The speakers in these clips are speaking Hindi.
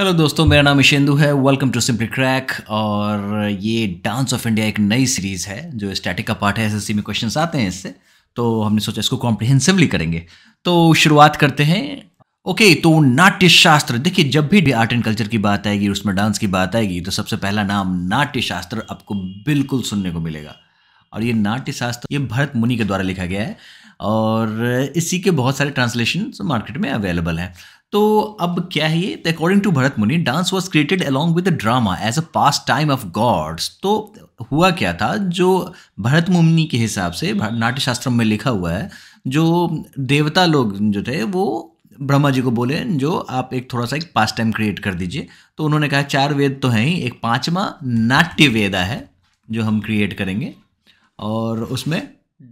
हेलो दोस्तों मेरा नाम इशेंदु है वेलकम टू सिंपली क्रैक और ये डांस ऑफ इंडिया एक नई सीरीज़ है जो स्टैटिक का पार्ट है सी में क्वेश्चंस आते हैं इससे तो हमने सोचा इसको कॉम्प्रिहेंसिवली करेंगे तो शुरुआत करते हैं ओके तो नाट्य शास्त्र देखिए जब भी आर्ट एंड कल्चर की बात आएगी उसमें डांस की बात आएगी तो सबसे पहला नाम नाट्य शास्त्र आपको बिल्कुल सुनने को मिलेगा और ये नाट्य शास्त्र ये भरत मुनि के द्वारा लिखा गया है और इसी के बहुत सारे ट्रांसलेशन मार्केट में अवेलेबल हैं तो अब क्या है ये according to Bharat Muni dance was created along with drama as a pastime of gods तो हुआ क्या था जो भरत मुनि के हिसाब से नाट्यशास्त्र में लिखा हुआ है जो देवता लोग जो थे वो ब्रह्मा जी को बोले जो आप एक थोड़ा सा एक पास टाइम क्रिएट कर दीजिए तो उन्होंने कहा चार वेद तो हैं ही एक पाँचवा नाट्य वेदा है जो हम क्रिएट करेंगे और उसमें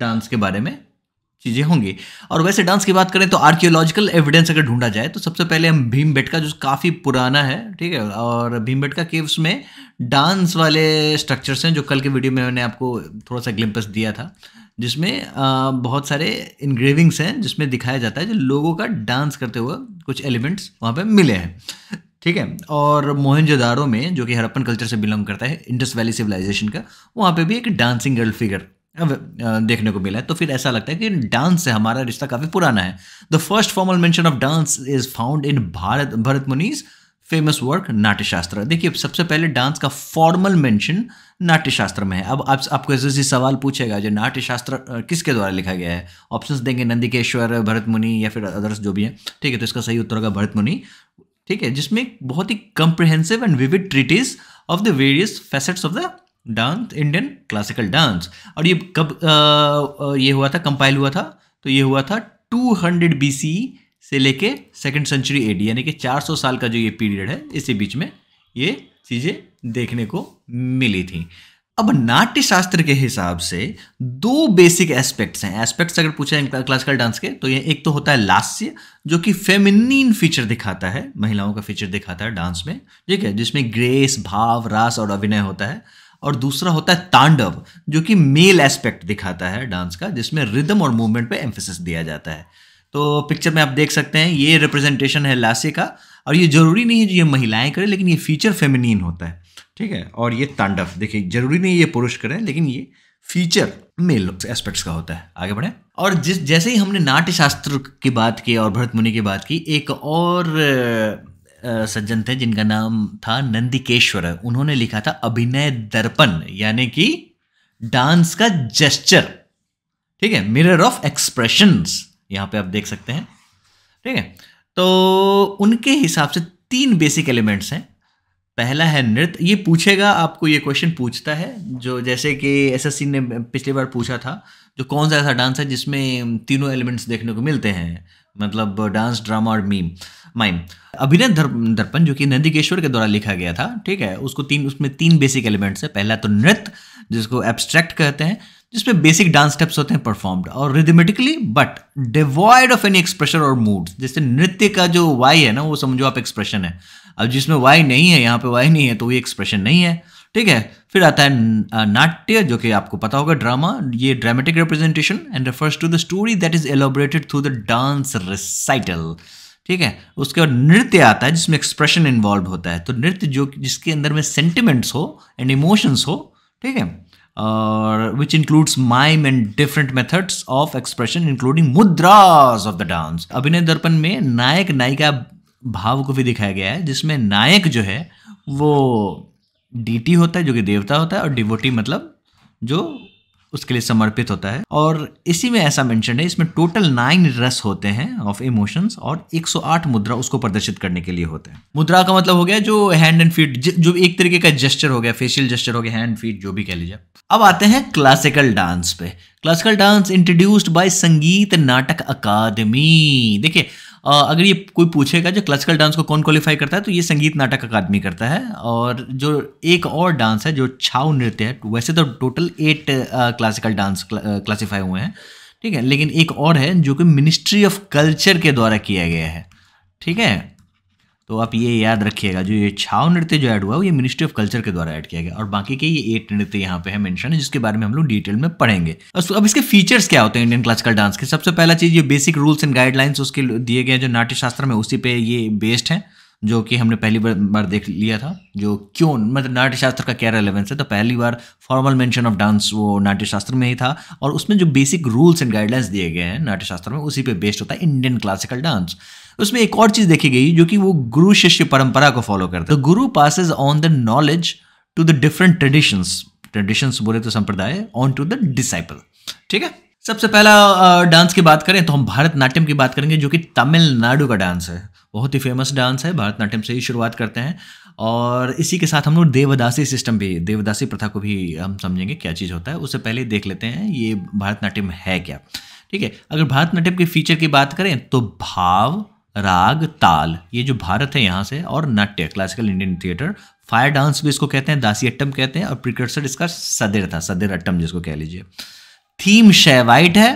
डांस के बारे में चीज़ें होंगी और वैसे डांस की बात करें तो आर्कियोलॉजिकल एविडेंस अगर ढूंढा जाए तो सबसे पहले हम भीम बेट का जो काफ़ी पुराना है ठीक है और भीम बेट का केव्स में डांस वाले स्ट्रक्चर्स हैं जो कल के वीडियो में मैंने आपको थोड़ा सा ग्लिम्पस दिया था जिसमें बहुत सारे इनग्रेविंग्स हैं जिसमें दिखाया जाता है जो लोगों का डांस करते हुए कुछ एलिमेंट्स वहाँ पर मिले हैं ठीक है और मोहनजोदारो में जो कि हरप्पन कल्चर से बिलोंग करता है इंडस वैली सिविलाइजेशन का वहाँ पे भी एक डांसिंग गर्ल फिगर देखने को मिला है तो फिर ऐसा लगता है कि डांस से हमारा रिश्ता काफ़ी पुराना है the first formal mention of dance is found in Bharat Bharat Muni's famous work Natyashastra देखिए सबसे पहले डांस का फॉर्मल मेंशन नाट्यशास्त्र में है अब आप आपको ऐसे ऐसी सवाल पूछेगा जो नाट्यशास्त्र किसके द्वारा लिखा गया है ऑप्शंस देंगे नंदिकेश्वर भरत मुनि या फिर अदर्स जो भी हैं ठीक है तो इसका सही उत्तर होगा भरत मुनि ठीक है जिसमें बहुत ही comprehensive and vivid treatise of the various facets of the dance Indian classical dance और ये कब आ, ये हुआ था कंपाइल हुआ था तो ये हुआ था 200 हंड्रेड बी से लेके सेकेंड सेंचुरी ए यानी कि 400 साल का जो ये पीरियड है इसी बीच में ये चीज़ें देखने को मिली थी अब नाट्य शास्त्र के हिसाब से दो बेसिक एस्पेक्ट्स हैं एस्पेक्ट्स अगर पूछे क्लासिकल डांस के तो ये एक तो होता है लास्य जो कि फेमिनिन फीचर दिखाता है महिलाओं का फीचर दिखाता है डांस में ठीक है जिसमें ग्रेस भाव रास और अभिनय होता है और दूसरा होता है तांडव जो कि मेल एस्पेक्ट दिखाता है डांस का जिसमें रिदम और मूवमेंट पे एम्फोसिस दिया जाता है तो पिक्चर में आप देख सकते हैं ये रिप्रेजेंटेशन है लासे का और ये जरूरी नहीं है जो ये महिलाएं करें लेकिन ये फीचर फेमिनिन होता है ठीक है और ये तांडव देखिए जरूरी नहीं ये पुरुष करें लेकिन ये फीचर मेल एस्पेक्ट्स का होता है आगे बढ़े और जिस जैसे ही हमने नाट्य शास्त्र की बात की और भरत मुनि की बात की एक और सज्जन थे जिनका नाम था नंदिकेश्वर उन्होंने लिखा था अभिनय दर्पण यानी कि डांस का जेस्चर ठीक है मिरर ऑफ एक्सप्रेशंस यहाँ पे आप देख सकते हैं ठीक है तो उनके हिसाब से तीन बेसिक एलिमेंट्स हैं पहला है नृत्य ये पूछेगा आपको ये क्वेश्चन पूछता है जो जैसे कि एसएससी ने पिछली बार पूछा था जो कौन सा ऐसा डांस है जिसमें तीनों एलिमेंट्स देखने को मिलते हैं मतलब डांस ड्रामा और मीम माइम अभिनय दर्पण जो कि नंदिकेश्वर के द्वारा लिखा गया था ठीक है उसको तीन उसमें तीन बेसिक एलिमेंट्स है पहला तो नृत्य जिसको एब्स्ट्रैक्ट कहते हैं जिसमें बेसिक डांस स्टेप्स होते हैं परफॉर्म्ड और rhythmically but devoid of any expression और मूड्स जैसे नृत्य का जो वाई है ना वो समझो आप एक्सप्रेशन है अब जिसमें वाई नहीं है यहाँ पे वाई नहीं है तो ये एक्सप्रेशन नहीं है ठीक है फिर आता है नाट्य जो कि आपको पता होगा ड्रामा ये dramatic representation and refers to the story that is elaborated through the dance recital ठीक है उसके बाद नृत्य आता है जिसमें एक्सप्रेशन इन्वॉल्व होता है तो नृत्य जो जिसके अंदर में सेंटिमेंट्स हो एंड इमोशंस हो ठीक है और which includes mime and different methods of expression including mudras of the dance Abhinaya Darpana में नायक नायिका भाव को भी दिखाया गया है जिसमें नायक जो है वो डीटी होता है जो कि देवता होता है और डिवोटी मतलब जो उसके लिए समर्पित होता है और इसी में ऐसा मेंशन है इसमें टोटल नाइन रस होते हैं ऑफ इमोशंस और 108 मुद्रा उसको प्रदर्शित करने के लिए होते हैं मुद्रा का मतलब हो गया जो हैंड एंड फीट जो एक तरीके का जेस्चर हो गया फेशियल जेस्चर हो गया हैंड फीट जो भी कह लीजिए अब आते हैं क्लासिकल डांस पे classical dance introduced by Sangeet Natak अकादमी देखिए अगर ये कोई पूछेगा जो क्लासिकल डांस को कौन क्वालिफाई करता है तो ये संगीत नाटक अकादमी करता है और जो एक और डांस है जो छाव नृत्य है वैसे तो total eight classical dance classify हुए हैं ठीक है लेकिन एक और है जो कि मिनिस्ट्री ऑफ कल्चर के द्वारा किया गया है ठीक है तो आप ये याद रखिएगा जो ये छाव नृत्य जो ऐड हुआ है ये मिनिस्ट्री ऑफ कल्चर के द्वारा ऐड किया गया और बाकी के ये एट नृत्य यहाँ पे है मेंशन है जिसके बारे में हम लोग डिटेल में पढ़ेंगे अब इसके फीचर्स क्या होते हैं इंडियन क्लासिकल डांस के सबसे पहला चीज़ ये बेसिक रूल्स एंड गाइडलाइंस उसके दिए गए जो नाट्यशास्त्र में उसी पे ये बेस्ड है जो कि हमने पहली बार बार देख लिया था जो क्यों मतलब नाट्यशास्त्र का क्या रेलेवेंस है तो पहली बार फॉर्मल मेंशन ऑफ डांस वो नाट्यशास्त्र में ही था और उसमें जो बेसिक रूल्स एंड गाइडलाइंस दिए गए हैं नाट्यशास्त्र में उसी पे बेस्ड होता है इंडियन क्लासिकल डांस तो उसमें एक और चीज देखी गई जो कि वो गुरु शिष्य परंपरा को फॉलो करते हैं guru passes on the knowledge to the different traditions traditions बोले तो संप्रदाय ऑन टू द डिसाइपल ठीक है सबसे पहला डांस की बात करें तो हम भारतनाट्यम की बात करेंगे जो कि तमिलनाडु का डांस है बहुत ही फेमस डांस है भारतनाट्यम से ही शुरुआत करते हैं और इसी के साथ हम लोग देवदासी सिस्टम भी देवदासी प्रथा को भी हम समझेंगे क्या चीज़ होता है उससे पहले देख लेते हैं ये भारतनाट्यम है क्या ठीक है अगर भारतनाट्यम के फीचर की बात करें तो भाव राग ताल ये जो भारत है यहाँ से और natya classical Indian theatre fire dance भी इसको कहते हैं दासी अट्टम कहते हैं और प्रिकर्सर इसका सदर था सदेर अट्टम जिसको कह लीजिए थीम शेवाइट है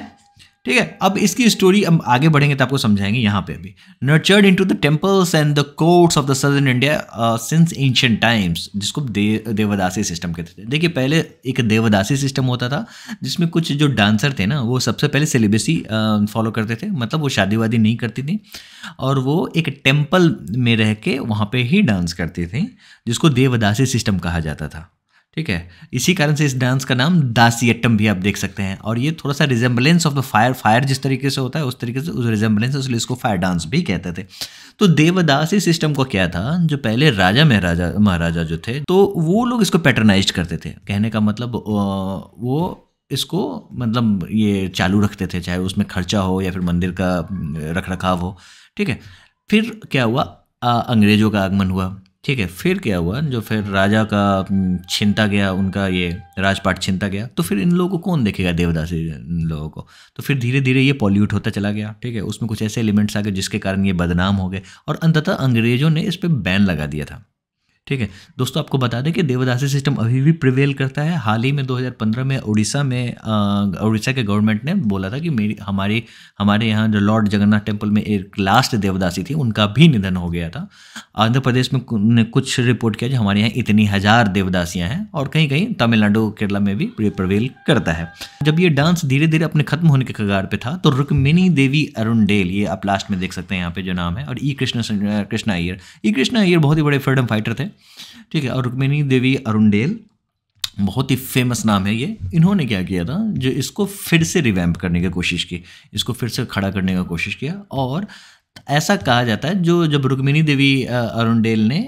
ठीक है अब इसकी स्टोरी अब आगे बढ़ेंगे तो आपको समझाएंगे यहाँ पे अभी nurtured into the temples and the courts of the southern India since ancient times जिसको दे, देवदासी सिस्टम कहते थे देखिए पहले एक देवदासी सिस्टम होता था जिसमें कुछ जो डांसर थे ना वो सबसे पहले सेलिब्रेसी फॉलो uh, करते थे मतलब वो शादीवादी नहीं करती थी और वो एक टेम्पल में रह के वहाँ पर ही डांस करती थी जिसको देवदासी सिस्टम कहा जाता था ठीक है इसी कारण से इस डांस का नाम दासियट्टम भी आप देख सकते हैं और ये थोड़ा सा resemblance of the fire fire जिस तरीके से होता है उस तरीके से उस रिजेंबलेंस इसलिए इसको फायर डांस भी कहते थे तो देवदासी सिस्टम को क्या था जो पहले राजा महाराजा महाराजा जो थे तो वो लोग इसको पैटर्नाइज करते थे कहने का मतलब वो इसको मतलब ये चालू रखते थे चाहे उसमें खर्चा हो या फिर मंदिर का रख रखाव हो ठीक है फिर क्या हुआ आ, अंग्रेजों का आगमन हुआ ठीक है फिर क्या हुआ जो फिर राजा का छिनता गया उनका ये राजपाट छिनता गया तो फिर इन लोगों को कौन देखेगा देवदासी इन लोगों को तो फिर धीरे धीरे ये पॉल्यूट होता चला गया ठीक है उसमें कुछ ऐसे एलिमेंट्स आ गए जिसके कारण ये बदनाम हो गए और अंततः अंग्रेजों ने इस पर बैन लगा दिया था ठीक है दोस्तों आपको बता दें कि देवदासी सिस्टम अभी भी प्रिवेल करता है हाल ही में 2015 में उड़ीसा में उड़ीसा के गवर्नमेंट ने बोला था कि मेरी हमारी हमारे यहाँ जो लॉर्ड जगन्नाथ टेम्पल में एक लास्ट देवदासी थी उनका भी निधन हो गया था आंध्र प्रदेश में ने कुछ रिपोर्ट किया जो हमारे यहाँ इतनी हज़ार देवदासियाँ हैं और कहीं कहीं तमिलनाडु केरला में भी प्रिवेल करता है जब ये डांस धीरे धीरे अपने खत्म होने के कगार पर था तो रुक्मिनी देवी अरुण डेल ये आप लास्ट में देख सकते हैं यहाँ पे जो नाम है और ई कृष्ण कृष्णा अय्यर ई कृष्णा अय्यर बहुत ही बड़े फ्रीडम फाइटर थे ठीक है और रुक्मिणी देवी अरुणडेल बहुत ही फेमस नाम है ये इन्होंने क्या किया था जो इसको फिर से रिवैम्प करने की कोशिश की इसको फिर से खड़ा करने का कोशिश किया और ऐसा कहा जाता है जो जब रुक्मिणी देवी अरुणडेल ने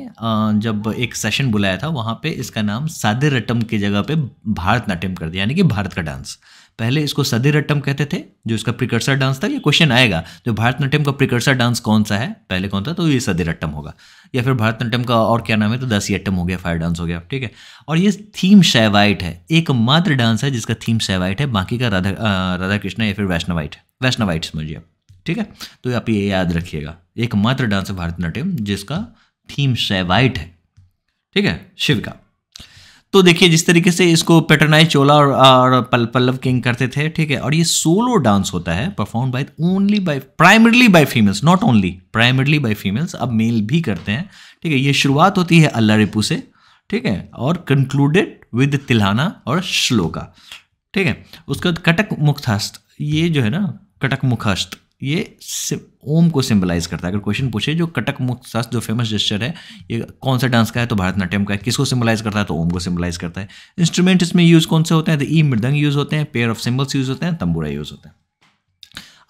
जब एक सेशन बुलाया था वहाँ पे इसका नाम सादे रटम की जगह पे भारतनाट्यम कर दिया यानी कि भारत का डांस पहले इसको सदिरट्टम कहते थे जो इसका प्रिकर्सर डांस था ये क्वेश्चन आएगा जो तो भारतनाट्यम का प्रिकर्सर डांस कौन सा है पहले कौन था तो ये सदिरट्टम होगा या फिर भारतनाट्यम का और क्या नाम है तो दस अट्टम हो गया फायर डांस हो गया ठीक है और ये थीम शैवाइट है एकमात्र डांस है जिसका थीम शैवाइट है बाकी का राधा राधा कृष्णा या फिर वैष्णवाइट है वैष्णवाइट समझिए आप ठीक है तो आप ये याद रखिएगा एकमात्र डांस है भारतनाट्यम जिसका थीम शैवाइट है ठीक है शिव का तो देखिए जिस तरीके से इसको पेटरनाइज चोला और, और पल, पल्लव किंग करते थे ठीक है और ये सोलो डांस होता है perform by only by primarily by females not only primarily by females अब मेल भी करते हैं ठीक है ये शुरुआत होती है अल्लाह रिपू से ठीक है और कंक्लूडेड विद तिलाना और श्लोका ठीक है उसके बाद कटक मुख्तास्त ये जो है ना कटक मुखस्त ये ओम को सिंबलाइज करता है अगर क्वेश्चन पूछे जो कटक मुक्तस जो फेमस जेस्चर है ये कौन सा डांस का है तो भारतनाट्यम का है किसको सिंबलाइज करता है तो ओम को सिंबलाइज करता है इंस्ट्रूमेंट इसमें यूज़ कौन से होते हैं तो ई e मृदंग यूज़ होते हैं पेयर ऑफ सिम्बल्स यूज़ होते हैं तंबूरा यूज़ होते हैं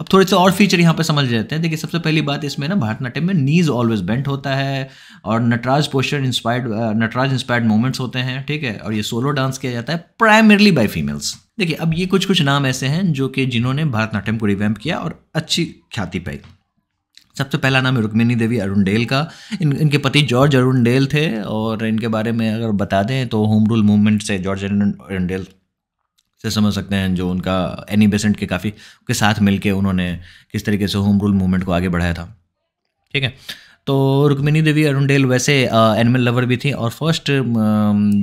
अब थोड़े से और फीचर यहाँ पे समझ लेते हैं देखिए सबसे पहली बात इसमें ना भारतनाट्यम में नीज ऑलवेज बेंट होता है और Nataraja posture inspired Nataraja inspired movements होते हैं ठीक है और ये सोलो डांस किया जाता है प्राइमरली बाय फीमेल्स देखिए अब ये कुछ कुछ नाम ऐसे हैं जो कि जिन्होंने भारतनाट्यम को रिवैम्प किया और अच्छी ख्याति पाई सबसे पहला नाम है रुक्मिनी देवी अरुण डेल का इन इनके पति जॉर्ज अरुण डेल थे और इनके बारे में अगर बता दें तो होम रूल मूवमेंट से जॉर्ज डेल से समझ सकते हैं जो उनका एनी बेसेंट के काफ़ी के साथ मिलके उन्होंने किस तरीके से होम रूल मूवमेंट को आगे बढ़ाया था ठीक है तो रुक्मिनी देवी अरुण डेल वैसे एनिमल लवर भी थी और फर्स्ट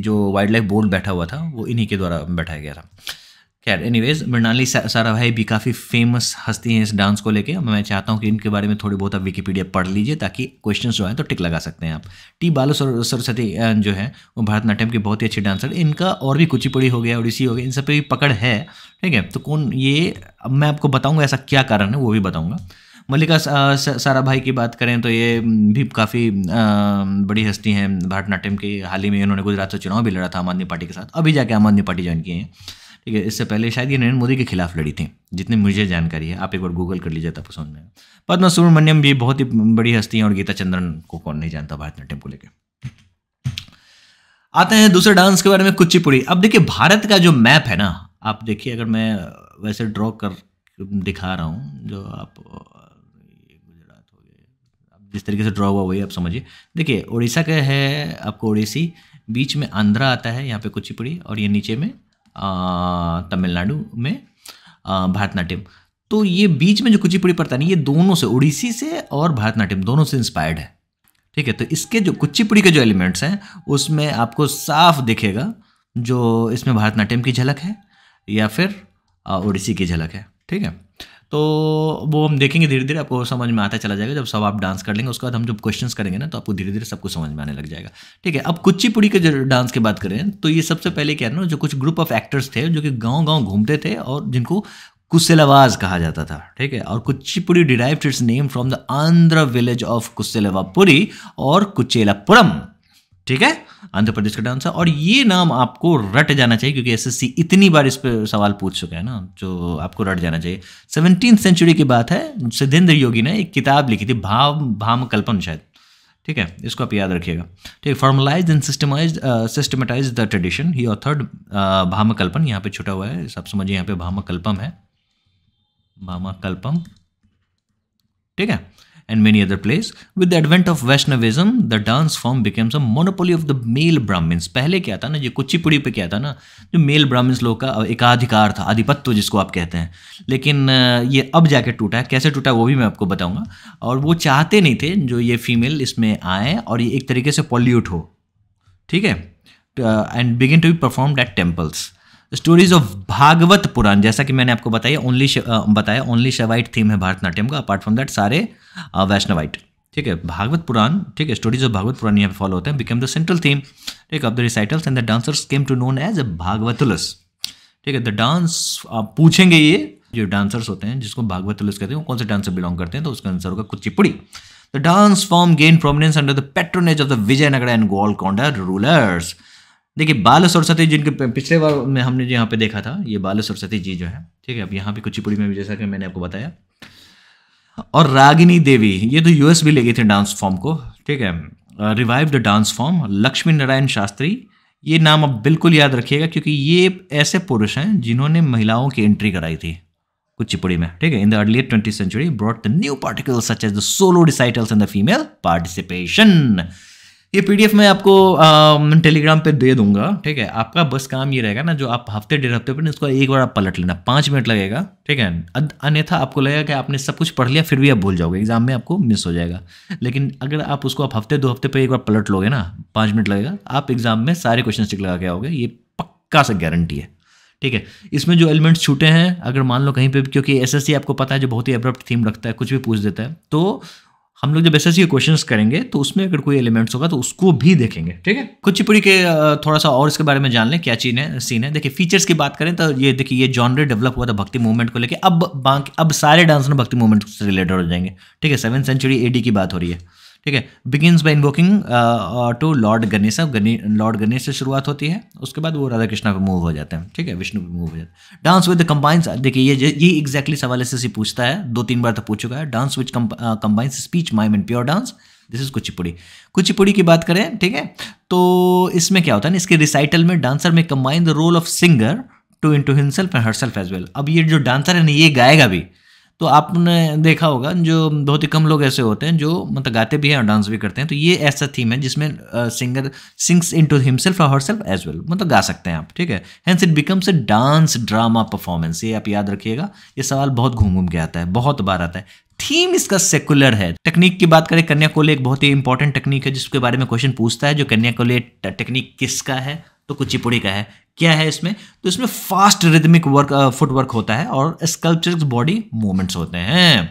जो वाइल्ड लाइफ बोर्ड बैठा हुआ था वो इन्हीं के द्वारा बैठाया गया था खैर एनीवेज मृणाली भाई भी काफ़ी फेमस हस्ती हैं इस डांस को लेके मैं चाहता हूँ कि इनके बारे में थोड़ी बहुत आप विकीपीडिया पढ़ लीजिए ताकि क्वेश्चंस जो हैं तो टिक लगा सकते हैं आप टी बालो सरस्वती जो है वो भरतनाट्यम की बहुत ही अच्छे डांसर इनका और भी कुचिपुड़ी हो गया और इसी हो गया इन सब पर भी पकड़ है ठीक है तो कौन ये अब मैं आपको बताऊँगा ऐसा क्या कारण है वो भी बताऊँगा मल्लिका सारा भाई की बात करें तो ये भी काफ़ी बड़ी हस्ती हैं भरतनाट्यम की हाल ही में इन्होंने गुजरात से चुनाव भी लड़ा था आम आदमी पार्टी के साथ अभी जाके आम आदमी पार्टी ज्वाइन किए हैं ठीक है इससे पहले शायद ये नरेंद्र मोदी के खिलाफ लड़ी थी जितनी मुझे जानकारी है आप एक बार गूगल कर लीजिए तब समझ में पद्म सुब्रमण्यम भी बहुत ही बड़ी हस्ती हैं और गीता चंद्रन को कौन नहीं जानता भारतनाट्यम को लेकर आते हैं दूसरे डांस के बारे में कुचिपुड़ी अब देखिए भारत का जो मैप है ना आप देखिए अगर मैं वैसे ड्रॉ कर दिखा रहा हूँ जो आप गुजरात हो गए अब जिस तरीके से ड्रॉ हुआ वही आप समझिए देखिए उड़ीसा का है आपको उड़ीसी बीच में आंध्रा आता है यहाँ पे कुचिपुड़ी और ये नीचे में तमिलनाडु में भरतनाट्यम तो ये बीच में जो कुचिपुड़ी पड़ता नहीं ये दोनों से उड़ीसी से और भरतनाट्यम दोनों से इंस्पायर्ड है ठीक है तो इसके जो कुचिपुड़ी के जो एलिमेंट्स हैं उसमें आपको साफ दिखेगा जो इसमें भरतनाट्यम की झलक है या फिर उड़ीसी की झलक है ठीक है तो वो हम देखेंगे धीरे धीरे आपको समझ में आता चला जाएगा जब सब आप डांस कर लेंगे उसके बाद हम जब क्वेश्चन करेंगे ना तो आपको धीरे धीरे सब कुछ समझ में आने लग जाएगा ठीक है अब कुचिपुड़ी के जो डांस की बात करें तो ये सबसे पहले क्या है ना जो कुछ ग्रुप ऑफ एक्टर्स थे जो कि गाँव गाँव घूमते थे और जिनको कुसेलावाज कहा जाता था ठीक है और Kuchipudi derive its name from the Andhra village of Kuselavapuri और कुचेलापुरम ठीक है आंध्र प्रदेश का है और ये नाम आपको रट जाना चाहिए क्योंकि एस इतनी बार इस पर सवाल पूछ चुका है ना जो आपको रट जाना चाहिए सेवनटीन सेंचुरी की बात है सिद्धेंद्र योगी ने एक किताब लिखी थी भाव भाम कल्पम शायद ठीक है इसको आप याद रखिएगा ठीक formalize and systemize systematize the tradition he authored Bhamakalapam यहाँ पे छुटा हुआ है सब समझिए यहाँ पे भामकल्पम है भामकल्पम ठीक है and many other places. With the advent of Vaishnavism, the dance form becomes a monopoly of the male Brahmins. पहले क्या था ना ये कुचिपुड़ी पे क्या था ना जो मेल ब्राह्मण्स लोग का एकाधिकार था आधिपत्य जिसको आप कहते हैं लेकिन ये अब जाके टूटा है कैसे टूटा वो भी मैं आपको बताऊंगा और वो चाहते नहीं थे जो ये फीमेल इसमें आए और ये एक तरीके से पॉल्यूट हो ठीक है and begin to be performed at temples stories of Bhagavata Purana जैसा कि मैंने आपको बताया ओनली बताया ओनली शवाइट थीम है भारतनाट्यम का अपार्ट फ्रॉम दैट सारे वैष्णवाइट ठीक है भागवत पुराण ठीक है स्टोरीज ऑफ भागवत पुराण यहाँ पे फॉलो होते हैं बिकम द सेंट्रल थीम ठीक of the recitals and the dancers came to known as Bhagavatulus ठीक है द डांस आप पूछेंगे ये जो डांसर्स होते हैं जिसको भागवतुलस कहते हैं वो कौन से डांसर बिलोंग करते हैं तो उसका आंसर होगा Kuchipudi the dance form gain prominence under the patronage of the Vijayanagara and Golconda rulers देखिए बाल सरस्वती जिनके पिछले बार में हमने जो यहाँ पे देखा था ये बाल सरस्वती जी जो है ठीक है अब यहाँ पे कुचिपुड़ी में भी जैसा कि मैंने आपको बताया और रागिनी देवी ये तो यूएस भी ले गई थी डांस फॉर्म को ठीक है revive the dance form Lakshmi Narayana Shastri ये नाम आप बिल्कुल याद रखिएगा क्योंकि ये ऐसे पुरुष हैं जिन्होंने महिलाओं की एंट्री कराई थी कुचिपुड़ी में ठीक है in the early twenty century brought the new particle such as the solo recitals in the female participation ये पीडीएफ मैं आपको टेलीग्राम पे दे दूंगा ठीक है आपका बस काम ये रहेगा ना जो आप हफ्ते डेढ़ हफ्ते पर इसको एक बार आप पलट लेना पाँच मिनट लगेगा ठीक है अन्यथा आपको लगेगा कि आपने सब कुछ पढ़ लिया फिर भी आप भूल जाओगे एग्जाम में आपको मिस हो जाएगा लेकिन अगर आप उसको आप हफ्ते दो हफ्ते पर एक बार पलट लोगे ना पाँच मिनट लगेगा आप एग्जाम में सारे क्वेश्चन टिक लगा के आओगे ये पक्का से गारंटी है ठीक है इसमें जो एलिमेंट्स छूटे हैं अगर मान लो कहीं पे क्योंकि एसएससी आपको पता है जो बहुत ही एब्रप्ट थीम रखता है कुछ भी पूछ देता है तो हम लोग जब एस एस क्वेश्चन करेंगे तो उसमें अगर कोई एलिमेंट्स होगा तो उसको भी देखेंगे ठीक है कुछ चिपड़ी के थोड़ा सा और इसके बारे में जान लें क्या चीन है सीन है देखिए फीचर्स की बात करें तो ये देखिए ये जॉनरे डेवलप हुआ था भक्ति मूवमेंट को लेकर अब बाकी अब सारे डांस में भक्ति मूवमेंट से रिलेटेड हो जाएंगे ठीक है सेवन सेंचुरी एडी की बात हो रही है ठीक है begins by invoking to lord Ganesh lord Ganesh से शुरुआत होती है उसके बाद वो राधा कृष्णा पे मूव हो जाते हैं ठीक है विष्णु पे मूव हो जाते हैं डांस विद कंबाइंस देखिए ये ये एग्जैक्टली सवाल ऐसे पूछता है दो तीन बार तो पूछ चुका है dance which combines speech mime and pure dance this is Kuchipudi Kuchipudi की बात करें ठीक है तो इसमें क्या होता है ना इसके रिसाइटल में डांसर में combine the role of singer to in to himself and herself as well अब ये जो डांसर है ना ये गाएगा भी तो आपने देखा होगा जो बहुत ही कम लोग ऐसे होते हैं जो मतलब गाते भी हैं और डांस भी करते हैं तो ये ऐसा थीम है जिसमें सिंगर सिंग्स इन टू हिमसेल्फ और हर सेल्फ एज वेल मतलब गा सकते हैं आप ठीक है hence it becomes a dance drama performance ये आप याद रखिएगा ये सवाल बहुत घूम घूम के आता है बहुत बार आता है थीम इसका सेकुलर है टेक्निक की बात करें कन्या कोले एक बहुत ही इंपॉर्टेंट टेक्निक है जिसके बारे में क्वेश्चन पूछता है जो कन्या कोले टेक्निक किसका है तो कुचिपुड़ी का है क्या है इसमें तो इसमें फास्ट रिदमिक वर्क फुटवर्क होता है और स्कल्पचर बॉडी मूवमेंट्स होते हैं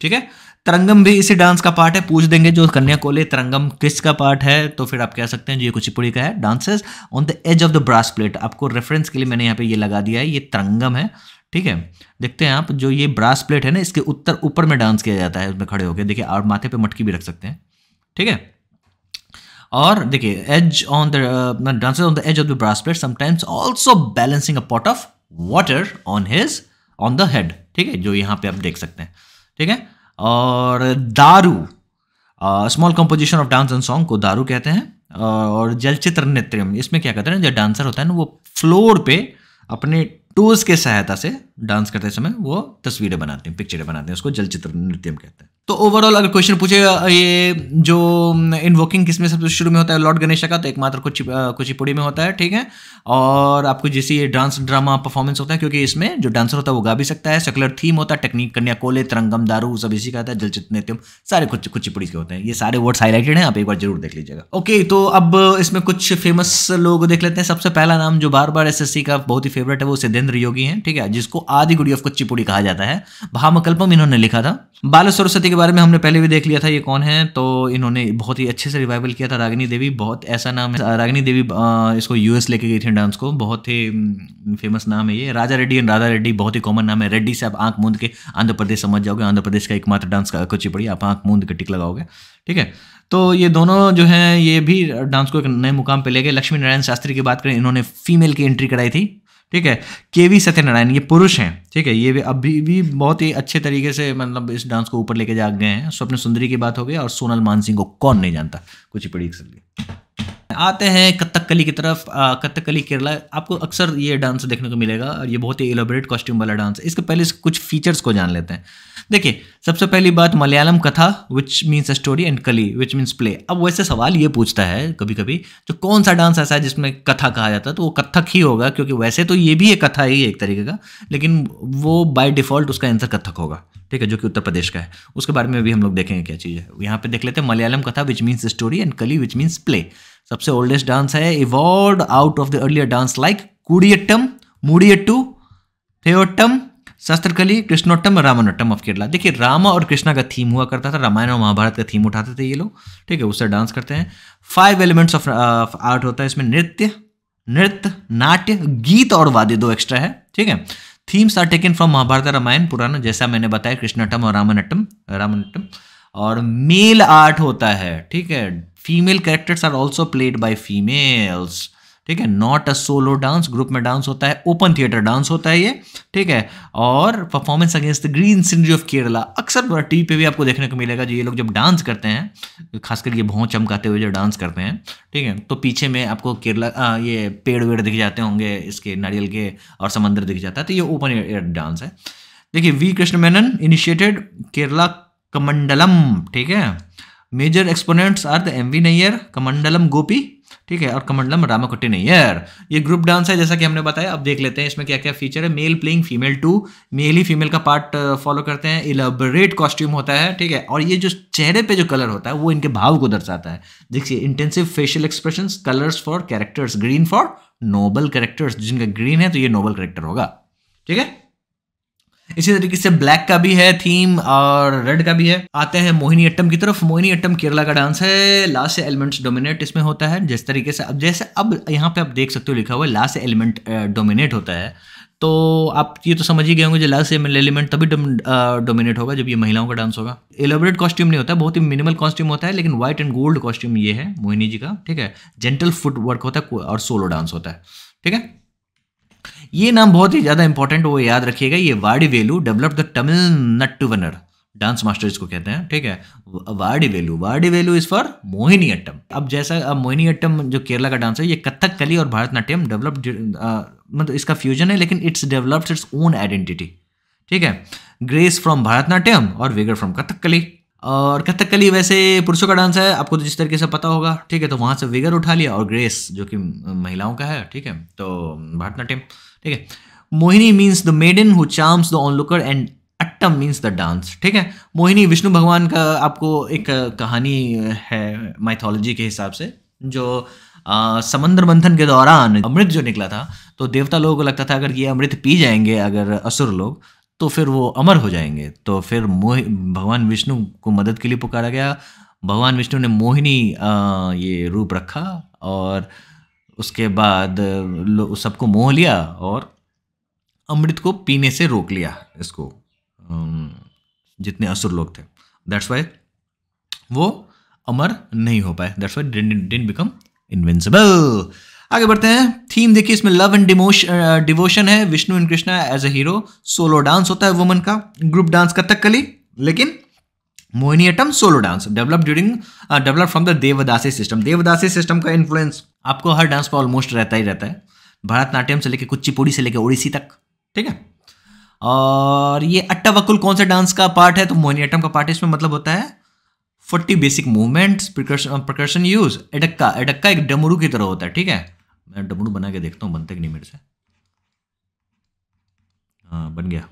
ठीक है तरंगम भी इसी डांस का पार्ट है पूछ देंगे जो कन्या कोले तरंगम किस का पार्ट है तो फिर आप कह सकते हैं जो ये कुचिपुड़ी का है dances on the edge of the brass plate आपको रेफरेंस के लिए मैंने यहाँ पे ये लगा दिया है ये तरंगम है ठीक है देखते हैं आप जो ये ब्रास प्लेट है ना इसके उत्तर ऊपर में डांस किया जाता है उसमें खड़े होकर देखिए और माथे पर मटकी भी रख सकते हैं ठीक है और देखिए edge on the dancer on the edge of the brass plate sometimes also balancing a pot of water on his on the head ठीक है जो यहाँ पे आप देख सकते हैं ठीक है और daru small composition of dance and song को दारू कहते हैं uh, और जलचित्र नृत्यम इसमें क्या कहते हैं जो डांसर होता है ना वो फ्लोर पे अपने टूल्स के सहायता से डांस करते समय वो तस्वीरें बनाते हैं पिक्चरें बनाते हैं उसको जलचित्र नृत्यम कहते हैं तो ओवरऑल अगर क्वेश्चन पूछे ये जो इन किस किसमें सबसे शुरू में होता है लॉर्ड गणेश का तो एकमात्र कुछ कुचिपुड़ी में होता है ठीक है और आपको जैसे ये डांस ड्रामा परफॉर्मेंस होता है क्योंकि इसमें जो डांसर होता है वो गा भी सकता है सेकुलर थीम होता है टेक्निक कन्या कोले तिरंगम दारू सब इसी का होता है जलचित नृत्यम सारे कुछ कुचिपुड़ी के होते हैं ये सारे वर्ड्स हाईलाइटेड हैं आप एक बार जरूर देख लीजिएगा ओके तो अब इसमें कुछ फेमस लोग देख लेते हैं सबसे पहला नाम जो बार बार एस का बहुत ही फेवरेट है वो सिद्धेंद्र योगी है ठीक है जिसको आदि गुड़ी ऑफ कुचिपुड़ी कहा जाता है भामकल्पम इन्होंने लिखा था बाल सरस्वती के बारे में हमने पहले भी देख लिया था ये कौन है तो इन्होंने बहुत ही अच्छे से रिवाइवल किया था रागिनी देवी बहुत ऐसा नाम है रागिनी देवी इसको यूएस लेके गई थी डांस को बहुत ही फेमस नाम है ये राजा रेड्डी एंड राधा रेड्डी बहुत ही कॉमन नाम है रेड्डी से आप आंख मूंद के आंध्र प्रदेश समझ जाओगे आंध्र प्रदेश का एकमात्र डांस का कुछ पड़ी आप आंख मूंद के टिक लगाओगे ठीक है तो ये दोनों जो हैं ये भी डांस को एक नए मुकाम पे ले गए लक्ष्मी नारायण शास्त्री की बात करें इन्होंने फीमेल की एंट्री कराई थी ठीक है के वी सत्यनारायण ये पुरुष हैं ठीक है ये भी अभी भी बहुत ही अच्छे तरीके से मतलब इस डांस को ऊपर लेके जा गए हैं स्वप्न सुंदरी की बात हो गई और सोनल मानसिंह को कौन नहीं जानता कुछ पीढ़ी के आते हैं कथकली की तरफ कथकली केरला आपको अक्सर ये डांस देखने को मिलेगा और ये बहुत ही एलोबरेट कॉस्ट्यूम वाला डांस है इसके पहले इस कुछ फीचर्स को जान लेते हैं देखिए सबसे पहली बात मलयालम कथा which means story and kali which means play अब वैसे सवाल ये पूछता है कभी कभी जो कौन सा डांस ऐसा है जिसमें कथा कहा जाता है तो वो कथक ही होगा क्योंकि वैसे तो ये भी एक कथा ही एक तरीके का लेकिन वो बाय डिफॉल्ट उसका आंसर कथक होगा ठीक है जो कि उत्तर प्रदेश का है उसके बारे में भी हम लोग देखेंगे क्या चीज़ है यहाँ पे देख लेते हैं मलयालम कथा which means story and kali which means play सबसे ओल्डेस्ट डांस है evolve out of the earlier dance like Koodiyattam Mudiyettu Theyyattam Shastrakali Krishnattam Ramanattam of Kerala देखिए रामा और कृष्णा का थीम हुआ करता था रामायण और महाभारत का थीम उठाते थे ये लोग ठीक है उससे डांस करते हैं फाइव एलिमेंट्स ऑफ आर्ट होता है इसमें नृत्य नृत्य नाट्य गीत और वाद्य दो एक्स्ट्रा है ठीक है themes are taken from Mahabharata Ramayana Purana जैसा मैंने बताया कृष्णाटम और रामानट्टम रामानट्टम और मेल आर्ट होता है ठीक है female characters are also played by females ठीक है not a solo dance group में डांस होता है ओपन थिएटर डांस होता है ये ठीक है और performance against the green scenery of Kerala अक्सर टीवी पे भी आपको देखने को मिलेगा जो ये लोग जब डांस करते हैं खासकर ये भों चमकाते हुए जो डांस करते हैं ठीक है तो पीछे में आपको केरला आ, ये पेड़ वेड़ दिख जाते होंगे इसके नारियल के और समंदर दिख जाता है तो ये ओपन एयर डांस है देखिए वी कृष्ण मेनन इनिशिएटेड केरला कमंडलम ठीक है major exponents are the M V Nair Kalamandalam Gopi ठीक है और कमंडलम रामाकुट्टी नैयर ये ग्रुप डांस है जैसा कि हमने बताया अब देख लेते हैं इसमें क्या क्या फीचर है male playing female too male ही फीमेल का पार्ट फॉलो uh, करते हैं इलेबरेट कॉस्ट्यूम होता है ठीक है और ये जो चेहरे पे जो कलर होता है वो इनके भाव को दर्शाता है देखिए intensive facial expression colours for characters green for noble characters जिनका ग्रीन है तो ये नोबल कैरेक्टर होगा ठीक है इसी तरीके से ब्लैक का भी है थीम और रेड का भी है आते हैं मोहिनी अट्टम की तरफ मोहिनी अट्टम केरला का डांस है लास्ट एलिमेंट्स डोमिनेट इसमें होता है जिस तरीके से अब जैसे अब यहाँ पे आप देख सकते हो लिखा हुआ लास्ट एलिमेंट डोमिनेट होता है तो आप ये तो समझ ही गए होंगे लास्ट एलिमेंट तभी डोमिनेट होगा जब ये महिलाओं का डांस होगा एलोबरेट कॉस्ट्यूम नहीं होता बहुत ही मिनिमल कॉस्ट्यूम होता है लेकिन व्हाइट एंड गोल्ड कॉस्ट्यूम ये है मोहिनी जी का ठीक है जेंटल फुट वर्क होता है और सोलो डांस होता है ठीक है ये नाम बहुत ही ज़्यादा इंपॉर्टेंट वो याद रखिएगा ये Vadivelu develop the Tamil nattuvanar dance master इसको कहते हैं ठीक है Vadivelu Vadivelu is for Mohiniyattam अब जैसा अब मोहिनी अट्टम जो केरला का डांस है ये कथक कली और भारतनाट्यम डेवलप्ड uh, मतलब इसका फ्यूजन है लेकिन it's developed its own identity ठीक है ग्रेस फ्रॉम भारतनाट्यम और वेगर फ्रॉम कली और कली वैसे पुरुषों का डांस है आपको तो जिस तरीके से पता होगा ठीक है तो वहाँ से विगर उठा लिया और ग्रेस जो कि महिलाओं का है ठीक है तो भारतनाट्यम ठीक है Mohini means the maiden who charms the onlooker and attam means the dance ठीक है मोहिनी विष्णु भगवान का आपको एक कहानी है माइथोलॉजी के हिसाब से जो आ, समंदर मंथन के दौरान अमृत जो निकला था तो देवता लोगों को लगता था अगर ये अमृत पी जाएंगे अगर असुर लोग तो फिर वो अमर हो जाएंगे तो फिर मोह भगवान विष्णु को मदद के लिए पुकारा गया भगवान विष्णु ने मोहिनी आ, ये रूप रखा और उसके बाद सबको मोह लिया और अमृत को पीने से रोक लिया इसको जितने असुर लोग थे दैट्स वाई वो अमर नहीं हो पाए that's why didn't become invincible आगे बढ़ते हैं थीम देखिए इसमें लव एंड डिवोशन है Vishnu and Krishna as a hero solo dance होता है वुमन का ग्रुप डांस कली लेकिन Mohiniyattam solo dance develop during develop from the devadasi system devadasi system का इन्फ्लुएंस आपको हर डांस पर ऑलमोस्ट रहता ही रहता है भरतनाट्यम से लेकर कुचिपुड़ी से लेकर उड़ीसी तक ठीक है और ये वकुल कौन सा डांस का पार्ट है तो मोहिनीअटम का पार्ट इसमें मतलब होता है forty basic movements percussion use edakka edakka एक डमरू की तरह होता है ठीक है मैं डमरू बना के देखता हूँ बनते कि नहीं मेरे से हाँ बन गया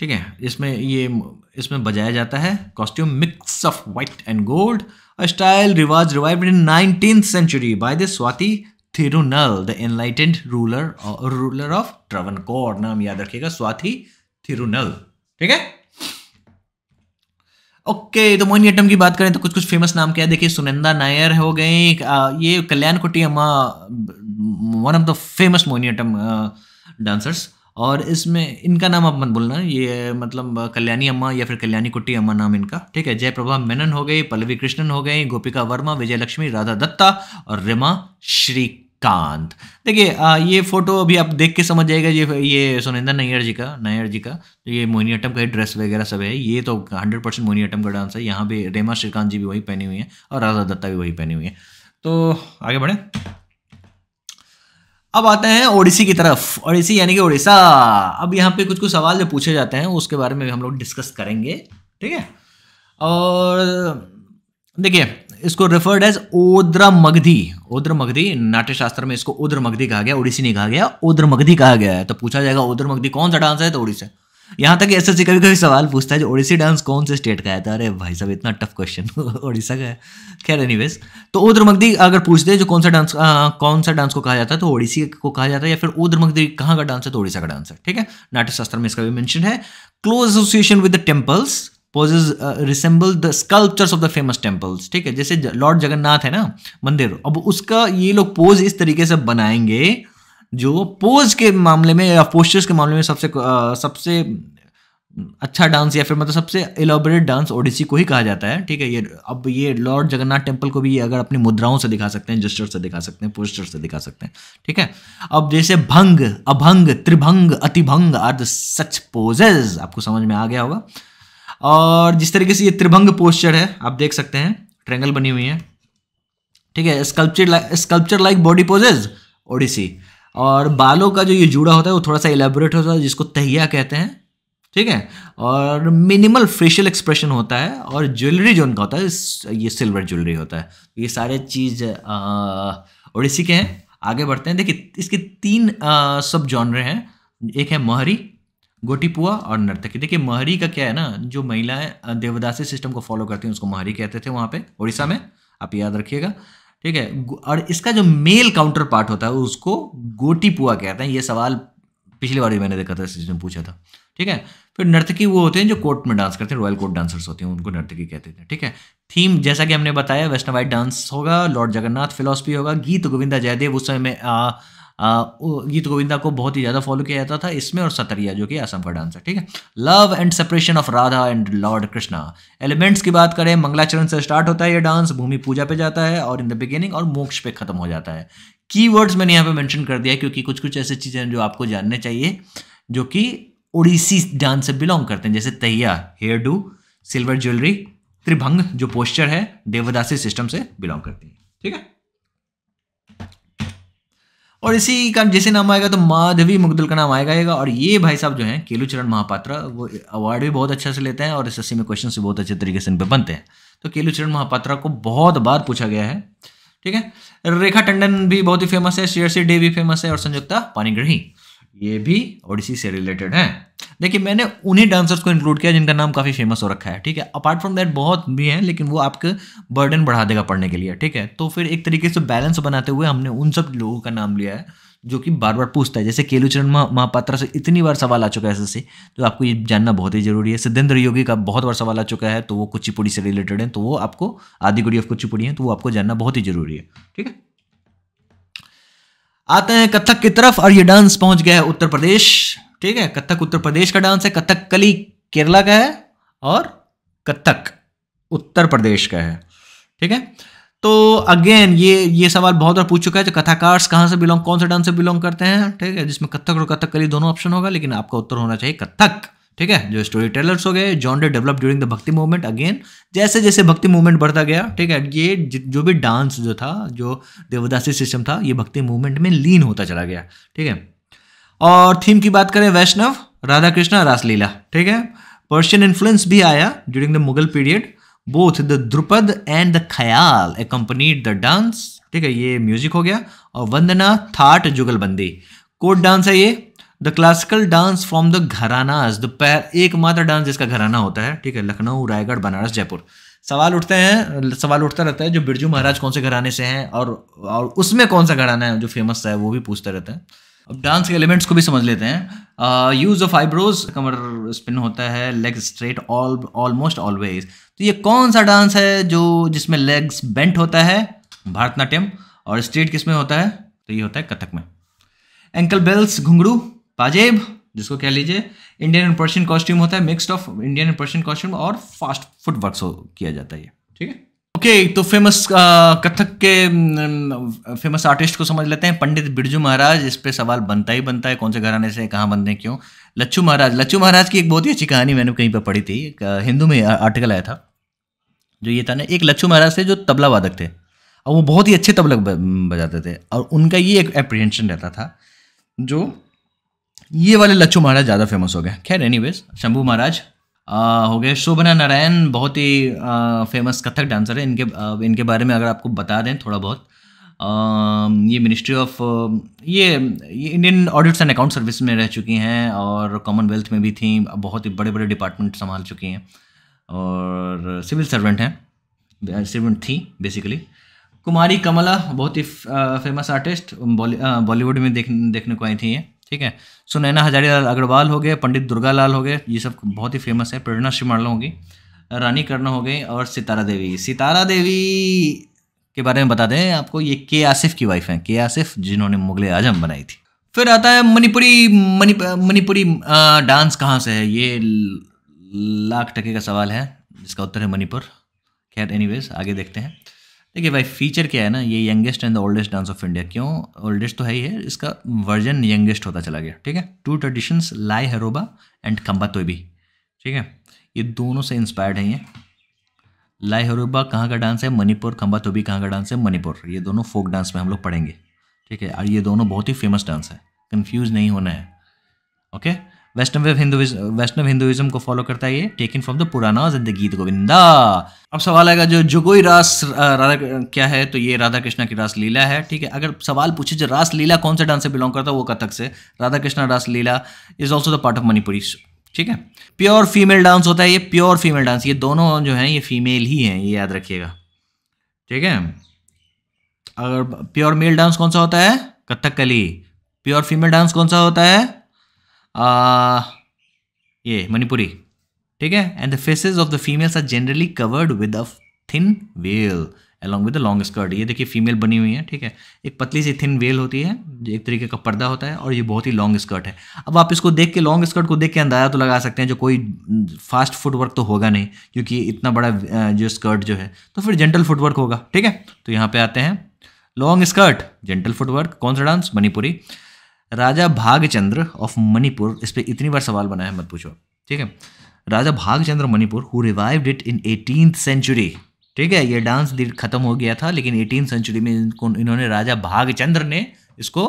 ठीक है इसमें ये इसमें बजाया जाता है costume mix of white and gold a style रिवाज revive in nineteen century by the Swathi Thirunal the enlightened ruler ruler of Travancore नाम याद रखिएगा स्वाति थिरुनल ठीक है ओके okay, तो अट्टम की बात करें तो कुछ कुछ फेमस नाम क्या है देखिए सुनंदा नायर हो गई ये Kalyanikutty Amma one of the famous attam dancers और इसमें इनका नाम आप मत बोलना ये मतलब कल्याणी अम्मा या फिर कल्याणी कुट्टी अम्मा नाम इनका ठीक है जयप्रभा मेनन हो गई पल्लवी कृष्णन हो गई गोपिका वर्मा विजय लक्ष्मी राधा दत्ता और रिमा श्री कांत देखिए ये फोटो अभी आप देख के समझ जाएगा ये ये सुनिंदा नैयर जी का नैयर जी का तो ये मोहिनीअट्टम का ड्रेस वगैरह सब है ये तो हंड्रेड परसेंट मोहिनीअट्टम का डांस है यहाँ भी रेमा श्रीकांत जी भी वही पहनी हुई है और राधा दत्ता भी वही पहनी हुई है तो आगे बढ़ें अब आते हैं ओडिसी की तरफ ओडिसी यानी कि ओडिशा अब यहाँ पे कुछ कुछ सवाल जो पूछे जाते हैं उसके बारे में भी हम लोग डिस्कस करेंगे ठीक है और देखिए इसको रेफर्ड एज ओद्रा मगधी ओद्र मगधी नाट्यशास्त्र में इसको ओद्र मगधी कहा गया ओडिसी नहीं कहा गया ओद्र मगधी कहा गया है तो पूछा जाएगा ओद्र मगधी कौन सा डांस है तो ओडिसा यहाँ तक एस एस कभी कभी सवाल पूछता है जो ओडिसी डांस कौन से स्टेट का है तो अरे भाई साहब इतना टफ क्वेश्चन ओडिशा का है खैर एनीवेज तो ओ द्रमगदी अगर पूछते हैं जो कौन सा डांस कौन सा डांस को कहा जाता है तो ओडिसी को कहा जाता है या फिर ओ द्रमगदी कहाँ का डांस है तो ओडिशा का डांस है ठीक है नाट्यशास्त्र में इसका भी मैंशन है close association with the temples poses resemble the sculptures of the famous temples ठीक है जैसे लॉर्ड जगन्नाथ है ना मंदिर अब उसका ये लोग पोज इस तरीके से बनाएंगे जो पोज के मामले में या पोस्टर्स के मामले में सबसे आ, सबसे अच्छा डांस या फिर मतलब सबसे एलोबरेट डांस ओडिसी को ही कहा जाता है ठीक है ये अब ये लॉर्ड जगन्नाथ टेम्पल को भी ये अगर अपनी मुद्राओं से दिखा सकते हैं जस्टर से दिखा सकते हैं पोस्टर से दिखा सकते हैं ठीक है अब जैसे bhanga abhanga tribhanga atibhanga are the such poses आपको समझ में आ गया होगा और जिस तरीके से ये त्रिभंग पोस्चर है आप देख सकते हैं ट्रेंगल बनी हुई है ठीक है sculpture like sculpture like body poses Odissi और बालों का जो ये जूड़ा होता है वो थोड़ा सा एलेबोरेट होता है जिसको तहिया कहते हैं ठीक है और मिनिमल फेशियल एक्सप्रेशन होता है और ज्वेलरी जो उनका होता है ये सिल्वर ज्वेलरी होता है तो ये सारे चीज़ ओडिसी के हैं आगे बढ़ते हैं देखिए इसके तीन आ, सब जॉनरे हैं एक है महरी गोटीपुआ और नर्तकी देखिए महरी का क्या है ना जो महिलाएं देवदासी सिस्टम को फॉलो करती हैं उसको महरी कहते थे वहाँ पे उड़ीसा में आप याद रखिएगा ठीक है और इसका जो मेल काउंटर पार्ट होता है उसको गोटी पुआ कहते हैं ये सवाल पिछली बार भी मैंने देखा था इसमें पूछा था ठीक है फिर नर्तकी वो होते हैं जो कोर्ट में डांस करते हैं रॉयल कोर्ट डांसर्स होते हैं उनको नर्तकी कहते थे ठीक है थीम जैसा कि हमने बताया वैष्णवाइट डांस होगा लॉर्ड जगन्नाथ फिलोसफी होगा गीत गोविंदा जयदेव उस समय में गीत गोविंदा को बहुत ही ज़्यादा फॉलो किया जाता था इसमें और सतरिया जो कि असम का डांस है ठीक है love and separation of Radha and lord Krishna elements की बात करें मंगलाचरण से स्टार्ट होता है ये डांस भूमि पूजा पे जाता है और इन द बिगिनिंग और मोक्ष पे खत्म हो जाता है की वर्ड्स मैंने यहाँ पे मैंशन कर दिया क्योंकि कुछ कुछ ऐसी चीज़ें हैं जो आपको जानने चाहिए जो कि ओडिसी डांस से बिलोंग करते हैं जैसे tahia hairdo silver jewellery tribhanga जो पोस्चर है देवदासी सिस्टम से बिलोंग करती है ठीक है और इसी का जैसे नाम आएगा तो माधवी मुग्दुल का नाम आएगा और ये भाई साहब जो हैं केलूचरण महापात्रा वो अवार्ड भी बहुत अच्छे से लेते हैं और एस में क्वेश्चन बहुत अच्छे तरीके से इन पर बनते हैं तो केलूचरण महापात्रा को बहुत बार पूछा गया है ठीक है रेखा टंडन भी बहुत ही फेमस है शेयरसी डे भी फेमस है और संयुक्ता पानीग्रही ये भी ओडिसी से रिलेटेड है देखिए मैंने उन्हीं डांसर्स को इंक्लूड किया जिनका नाम काफ़ी फेमस हो रखा है ठीक है अपार्ट फ्रॉम दैट बहुत भी हैं लेकिन वो आपके बर्डन बढ़ा देगा पढ़ने के लिए ठीक है तो फिर एक तरीके से बैलेंस बनाते हुए हमने उन सब लोगों का नाम लिया है जो कि बार बार पूछता है जैसे केलुचरण महापात्रा से इतनी बार सवाल आ चुका है ऐसे तो आपको ये जानना बहुत ही जरूरी है सिद्धेंद्र योगी का बहुत बार सवाल आ चुका है तो वो कुचिपुड़ी से रिलेटेड है तो वो आपको आदिगुड़ी ऑफ कुचिपुड़ी है तो वो आपको जानना बहुत ही जरूरी है ठीक है आते हैं कथक की तरफ और ये डांस पहुंच गया है उत्तर प्रदेश ठीक है कथक उत्तर प्रदेश का डांस है कथक कली केरला का है और कथक उत्तर प्रदेश का है ठीक है तो अगेन ये ये सवाल बहुत बार पूछ चुका है जो तो कथाकार्स कहाँ से बिलोंग कौन से डांस से बिलोंग करते हैं ठीक है जिसमें कथक और कथक कली दोनों ऑप्शन होगा लेकिन आपका उत्तर होना चाहिए कथक ठीक है जो स्टोरी टेलर्स हो गए they develop during the Bhakti movement again जैसे जैसे भक्ति मूवमेंट बढ़ता गया ठीक है ये जो भी डांस जो था जो देवदासी सिस्टम था ये भक्ति मूवमेंट में लीन होता चला गया ठीक है और थीम की बात करें वैष्णव राधा कृष्णा रासलीला ठीक है पर्शियन इन्फ्लुएंस भी आया during the Mughal period both the Dhrupad and the a accompanied the dance ठीक है ये म्यूजिक हो गया और वंदना थाट जुगलबंदी कोट डांस है ये the classical dance from the gharanas पैर एकमात्र डांस जिसका घराना होता है ठीक है लखनऊ रायगढ़ बनारस जयपुर सवाल उठते हैं सवाल उठता रहता है जो बिरजू महाराज कौन से घराने से हैं और और उसमें कौन सा घराना है जो फेमस है वो भी पूछता रहता है अब डांस के एलिमेंट्स को भी समझ लेते हैं यूज ऑफ आईब्रोज कमर स्पिन होता है leg straight all almost always तो ये कौन सा डांस है जो जिसमें लेग्स बेंट होता है भारतनाट्यम और स्ट्रेट किस में होता है तो ये होता है कथक में एंकल बेल्स घुंगरू पाजेब जिसको कह लीजिए इंडियन एंड पर्शियन कॉस्ट्यूम होता है mixed of Indian and Persian costume और फास्ट फुटवर्क किया जाता है ठीक है ओके okay, तो फेमस uh, कथक के फेमस mm, आर्टिस्ट mm, को समझ लेते हैं पंडित बिरजू महाराज इस पे सवाल बनता ही बनता है कौन से घराने से कहाँ बनते हैं क्यों लच्छू महाराज लच्छू महाराज की एक बहुत ही अच्छी कहानी मैंने कहीं पर पढ़ी थी uh, हिंदू में आर्टिकल आया था जो ये था ना एक लच्छू महाराज थे जो तबला वादक थे और वो बहुत ही अच्छे तबला mm, बजाते थे और उनका ये एक अप्रीहेंशन रहता था जो ये वाले लच्छू महाराज ज़्यादा फेमस हो गए खैर एनी शंभू महाराज हो गए शोभना नारायण बहुत ही फेमस कथक डांसर है इनके इनके बारे में अगर आपको बता दें थोड़ा बहुत ये मिनिस्ट्री ऑफ ये Indian audits and account service में रह चुकी हैं और कॉमनवेल्थ में भी थी बहुत ही बड़े बड़े डिपार्टमेंट संभाल चुकी हैं और सिविल सर्वेंट हैं सर्वेंट थी बेसिकली कुमारी कमला बहुत ही फेमस आर्टिस्ट बॉलीवुड में देख देखने को आई थी ये ठीक है सुनैना हजारीलाल अग्रवाल हो गए पंडित दुर्गालाल हो गए ये सब बहुत ही फेमस है प्रेरणा श्रीमाल होगी रानी कर्ण हो गई और सितारा देवी सितारा देवी के बारे में बता दें आपको ये के आसिफ की वाइफ हैं के आसिफ जिन्होंने मुगल आजम बनाई थी फिर आता है मणिपुरी मणिपुरी डांस कहाँ से है ये लाख टके का सवाल है जिसका उत्तर है मणिपुर खैर एनीवेज आगे देखते हैं देखिए भाई फीचर क्या है ना ये youngest and the oldest dance of India क्यों ओल्डेस्ट तो है ही है इसका वर्जन यंगेस्ट होता चला गया ठीक है टू ट्रेडिशंस लाई हरोबा एंड खम्बा तोबी ठीक है ये दोनों से इंस्पायर्ड हैं ये लाई हरोबा कहाँ का डांस है मणिपुर खम्बा तोबी कहाँ का डांस है मणिपुर ये दोनों फोक डांस में हम लोग पढ़ेंगे ठीक है और ये दोनों बहुत ही फेमस डांस है कन्फ्यूज़ नहीं होना है okay okay? Vaishnava Hinduism Vaishnava Hinduism को फॉलो करता है ये taken from the Purana and the Gita Govinda अब सवाल आएगा जो जुगोई रास राधा क्या है तो ये राधा कृष्णा की रास लीला है ठीक है अगर सवाल पूछे जो रास लीला कौन से डांस से बिलोंग करता है वो कथक से Radha Krishna Ras Leela is also the part of Manipuri ठीक है प्योर फीमेल डांस होता है ये प्योर फीमेल डांस ये दोनों जो हैं ये फीमेल ही हैं ये याद रखिएगा ठीक है अगर प्योर मेल डांस कौन सा होता है कथकली प्योर फीमेल डांस कौन सा होता है Uh, ये मणिपुरी ठीक है and the faces of the females are generally covered with a thin veil along with the long skirt ये देखिए फीमेल बनी हुई है ठीक है एक पतली सी थिन वेल होती है एक तरीके का पर्दा होता है और ये बहुत ही लॉन्ग स्कर्ट है अब आप इसको देख के लॉन्ग स्कर्ट को देख के अंदाजा तो लगा सकते हैं जो कोई फास्ट फुटवर्क तो होगा नहीं क्योंकि इतना बड़ा uh, जो स्कर्ट जो है तो फिर जेंटल फुटवर्क होगा ठीक है तो यहाँ पर आते हैं लॉन्ग स्कर्ट जेंटल फुटवर्क कौन सा डांस मणिपुरी राजा भागचंद्र ऑफ मणिपुर इस पर इतनी बार सवाल बना है मत पूछो ठीक है Raja Bhagyachandra Manipur who revive it in eighteen century ठीक है ये डांस खत्म हो गया था लेकिन एटीन सेंचुरी में इनको इन्होंने राजा भागचंद्र ने इसको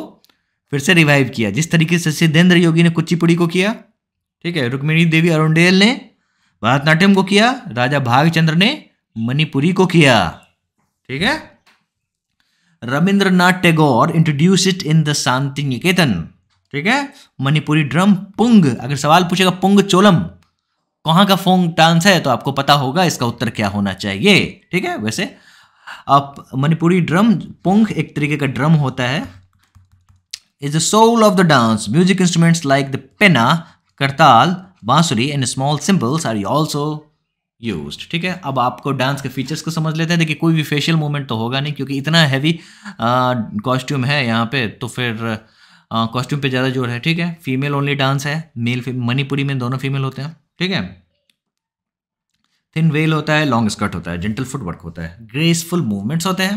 फिर से रिवाइव किया जिस तरीके से सिद्धेंद्र योगी ने कुचिपुड़ी को किया ठीक है रुक्मिणी देवी अरुणेल ने भरतनाट्यम को किया राजा भागचंद्र ने मणिपुरी को किया ठीक है Rabindranath Tagore introduce it in the Santiniketan ठीक है मणिपुरी ड्रम पुंग अगर सवाल पूछेगा पुंग चोलम कहाँ का फोंग डांस है तो आपको पता होगा इसका उत्तर क्या होना चाहिए ठीक है वैसे आप मणिपुरी ड्रम पुंग एक तरीके का ड्रम होता है is the soul of the dance music instruments like the pena kartal bansuri and small cymbals are also use ठीक है अब आपको डांस के फीचर्स को समझ लेते हैं देखिए कोई भी फेशियल मूवमेंट तो होगा नहीं क्योंकि इतना हैवी कॉस्ट्यूम है यहाँ पे तो फिर कॉस्ट्यूम पे ज़्यादा जोर है ठीक है फीमेल ओनली डांस है मेल मणिपुरी में दोनों फीमेल होते हैं ठीक है थिन वेल होता है लॉन्ग स्कर्ट होता है जेंटल फुटवर्क होता है ग्रेसफुल मूवमेंट्स होते हैं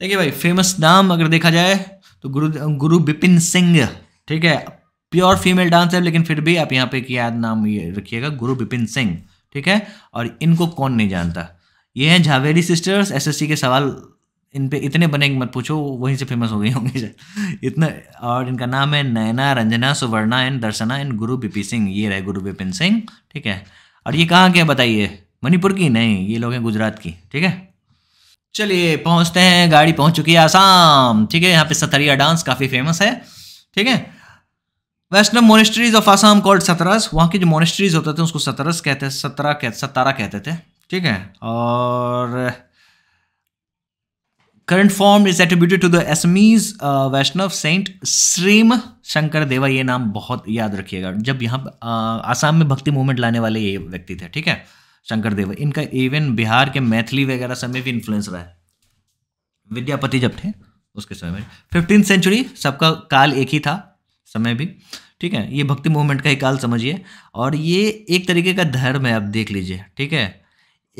देखिए भाई फेमस नाम अगर देखा जाए तो गुरु गुरु बिपिन सिंह ठीक है प्योर फीमेल डांस है लेकिन फिर भी आप यहाँ पे याद नाम ये रखिएगा गुरु बिपिन सिंह ठीक है और इनको कौन नहीं जानता ये हैं झावेरी सिस्टर्स एसएससी के सवाल इन पे इतने बने मत पूछो वहीं से फेमस हो गई होंगे इतना और इनका नाम है नैना रंजना सुवर्णा एंड दर्शना एंड गुरु बिपिन सिंह ये रहे गुरु बिपिन सिंह ठीक है और ये कहाँ के बताइए मणिपुर की नहीं ये लोग हैं गुजरात की ठीक है चलिए पहुँचते हैं गाड़ी पहुँच चुकी है आसाम ठीक है यहाँ पे सतरिया डांस काफ़ी फेमस है ठीक है Vaishnava monasteries of Assam called sattras वहाँ के जो मोनिस्ट्रीज होते थे उसको सतरस कहते सतरा कह सतारा कहते थे ठीक है और current form is attributed to the Assamese Vaishnava saint Srimanta Sankar देवा ये नाम बहुत याद रखिएगा जब यहाँ आसाम uh, में भक्ति मूवमेंट लाने वाले ये व्यक्ति थे ठीक है शंकर देवा इनका इवन बिहार के मैथिली वगैरह सब में भी इन्फ्लुएंस रहा है विद्यापति जब थे उसके समय में फिफ्टीन सेंचुरी सबका काल एक ही था समय भी ठीक है ये भक्ति मूवमेंट का ही काल समझिए और ये एक तरीके का धर्म है आप देख लीजिए ठीक है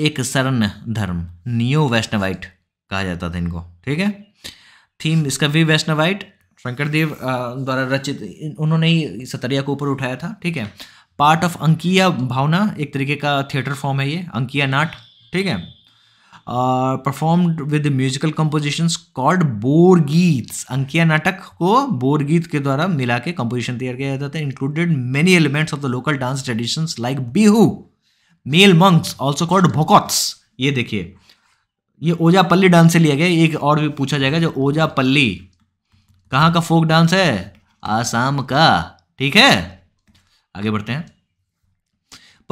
एक शरण धर्म नियो वैष्णवाइट कहा जाता था इनको ठीक है थीम इसका भी वैष्णवाइट शंकरदेव द्वारा रचित उन्होंने ही सतरिया को ऊपर उठाया था ठीक है पार्ट ऑफ अंकिया भावना एक तरीके का थिएटर फॉर्म है ये अंकिया नाट ठीक है performed with musical compositions called geet Ankiya नाटक को बोरगीत के द्वारा मिला के कंपोजिशन तैयार किया जाता था included many elements of the local dance tradition like Bihu male monks also called bhokots ये देखिए ये ओजा पल्ली डांस से लिया गया एक और भी पूछा जाएगा जो ओजा पल्ली कहाँ का फोक डांस है आसाम का ठीक है आगे बढ़ते हैं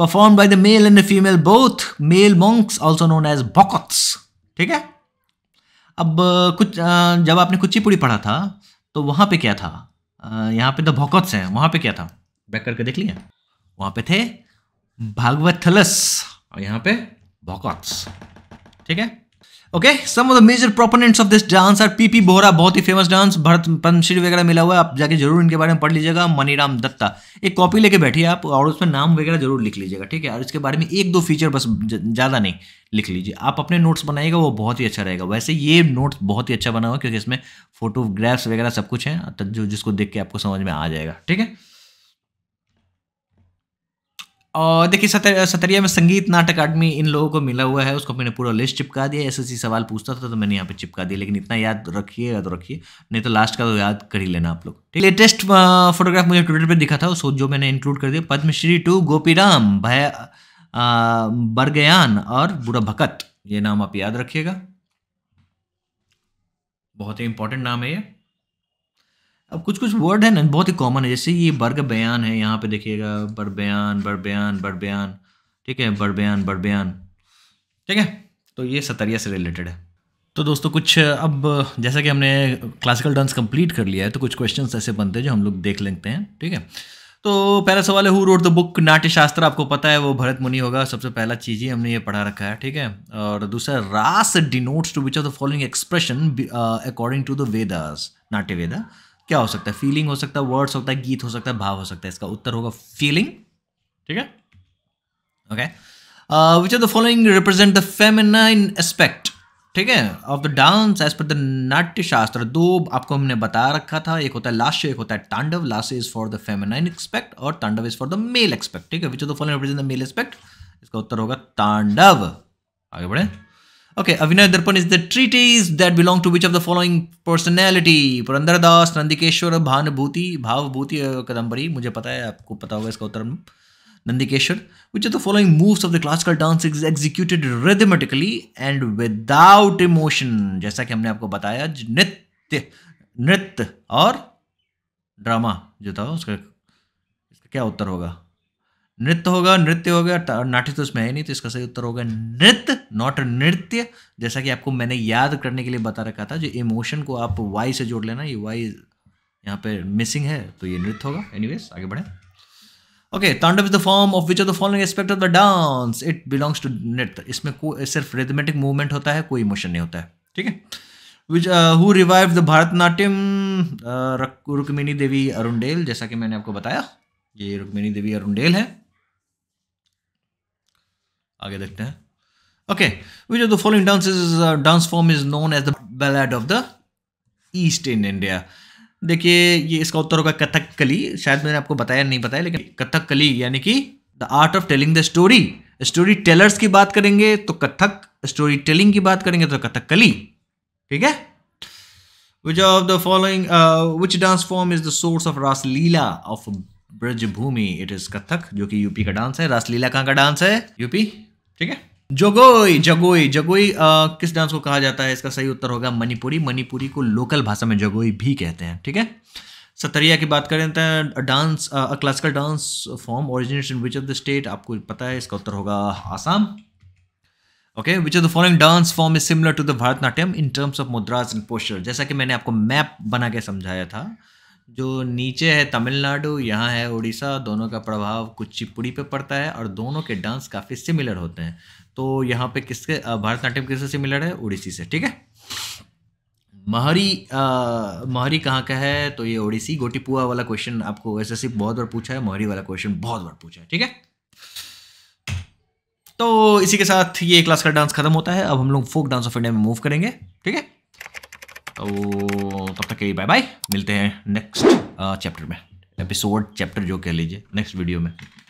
performed by the male and the female both male monks also known as ठीक है अब uh, कुछ uh, जब आपने कुचिपुड़ी पढ़ा था तो वहां पे क्या था uh, यहाँ पे तो भोकत्स हैं वहां पे क्या था बैक करके देख लिया वहां पे थे भागवत थलस और यहाँ पे भोकत्स ठीक है okay some of the major proponents of this dance are P P Bohra बहुत ही फेमस डांस भरत पद्मश्री वगैरह मिला हुआ है आप जाके जरूर इनके बारे में पढ़ लीजिएगा मनीराम दत्ता एक कॉपी लेके बैठिए आप और उसमें नाम वगैरह जरूर लिख लीजिएगा ठीक है और इसके बारे में एक दो फीचर बस ज़्यादा नहीं लिख लीजिए आप अपने नोट्स बनाइएगा वो बहुत ही अच्छा रहेगा वैसे ये नोट्स बहुत ही अच्छा बना हुआ क्योंकि इसमें फोटोग्राफ्स वगैरह सब कुछ हैं तो जो जिसको देख के आपको समझ में आ जाएगा ठीक है और देखिए सतर, सतरिया में संगीत नाटक अकादमी इन लोगों को मिला हुआ है उसको मैंने पूरा लिस्ट चिपका दिया ऐसे ऐसी सवाल पूछता था तो मैंने यहाँ पे चिपका दिया लेकिन इतना याद रखिए याद रखिए नहीं तो लास्ट का तो याद कर ही लेना आप लोग लेटेस्ट फोटोग्राफ मुझे ट्विटर पर दिखा था उसको जो मैंने इंक्लूड कर दिया पद्मश्री टू गोपीराम भय बरगयान और बुरा भकत ये नाम आप याद रखिएगा बहुत ही इंपॉर्टेंट नाम है ये अब कुछ कुछ वर्ड है ना बहुत ही कॉमन है जैसे ये बर्ग बयान है यहाँ पे देखिएगा बर बयान बर बयान बर बयान ठीक है बर बयान बर बयान ठीक है तो ये सतरिया से रिलेटेड है तो दोस्तों कुछ अब जैसा कि हमने क्लासिकल डांस कंप्लीट कर लिया है तो कुछ क्वेश्चन ऐसे बनते हैं जो हम लोग देख लेते हैं ठीक है तो पहला सवाल है who wrote the book Natyashastra आपको पता है वो भरत मुनि होगा सबसे पहला चीज़ ही हमने ये पढ़ा रखा है ठीक है और दूसरा rasa denotes to which of the following expression according to the Vedas Natya Veda क्या हो सकता है फीलिंग हो सकता है वर्ड्स हो सकता है गीत हो सकता है भाव हो सकता है इसका उत्तर होगा फीलिंग ठीक है okay which are the following represent the feminine aspect ठीक है of the dance as per the Natya Shastra दो आपको हमने बता रखा था एक होता है लाश्य एक होता है tandava lasya is for the feminine aspect और tandava is for the male aspect ठीक है which are the following represent the male aspect इसका उत्तर होगा तांडव आगे बढ़े Okay, Avinay Darpan is the treatise that belong to which of the following personality? Purandar दास नंदिकेश्वर भानुभूति भावभूति कदम्बरी मुझे पता है आपको पता होगा इसका उत्तर Nandikeshvara which of the following moves of the classical dance is executed rhythmically and without emotion जैसा कि हमने आपको बताया नृत्य नृत्य और ड्रामा जो था उसका इसका क्या उत्तर होगा नृत्य होगा नृत्य हो गया नाट्य तो उसमें है नहीं तो इसका सही उत्तर होगा नृत्य नॉट नृत्य जैसा कि आपको मैंने याद करने के लिए बता रखा था जो इमोशन को आप वाई से जोड़ लेना ये वाई यहाँ पे मिसिंग है तो ये नृत्य होगा एनी आगे बढ़े okay tandava is the form of which of the following aspect of the dance it belongs to nritya इसमें सिर्फ रिदमेटिक मूवमेंट होता है कोई इमोशन नहीं होता है ठीक है which who revive the Bharatanatyam Rukmini Devi Arundale जैसा कि मैंने आपको बताया ये रुक्मिणी देवी अरुणडेल है आगे देखते हैं okay which of the following dance is dance form is known as the ballad of the east in India देखिए ये इसका उत्तर होगा कथकली शायद मैंने आपको बताया नहीं बताया लेकिन कथकली यानी कि the art of telling the story story tellers की बात करेंगे तो कथक स्टोरी टेलिंग की बात करेंगे तो कथकली ठीक है which of the following which dance form is the source of of uh, rasleela of Brajbhoomi it is Kathak जो कि यूपी का डांस है रासलीला कहाँ का डांस है यूपी ठीक है जोगोई जगोई जगोई किस डांस को कहा जाता है इसका सही उत्तर होगा मणिपुरी मणिपुरी को लोकल भाषा में जगोई भी कहते हैं ठीक है सतरिया की बात करें तो dance classical dance form originate in which of the state आपको पता है इसका उत्तर होगा Assam okay which of the following dance form is similar to the Bharatanatyam in terms of mudras and posture जैसा कि मैंने आपको मैप बना के समझाया था जो नीचे है तमिलनाडु यहाँ है उड़ीसा दोनों का प्रभाव कुचिपुड़ी पे पड़ता है और दोनों के डांस काफ़ी सिमिलर होते हैं तो यहाँ पे किसके भरतनाट्यम किससे सिमिलर है उड़ीसी से ठीक है महरी आ, महरी कहाँ का है तो ये ओडिसी गोटीपुआ वाला क्वेश्चन आपको एसएससी बहुत बार पूछा है महरी वाला क्वेश्चन बहुत बार पूछा है ठीक है तो इसी के साथ ये क्लास का डांस खत्म होता है अब हम लोग फोक डांस ऑफ इंडिया में मूव करेंगे ठीक है तो तब तक के लिए बाय बाय मिलते हैं नेक्स्ट चैप्टर uh, में एपिसोड चैप्टर जो कह लीजिए नेक्स्ट वीडियो में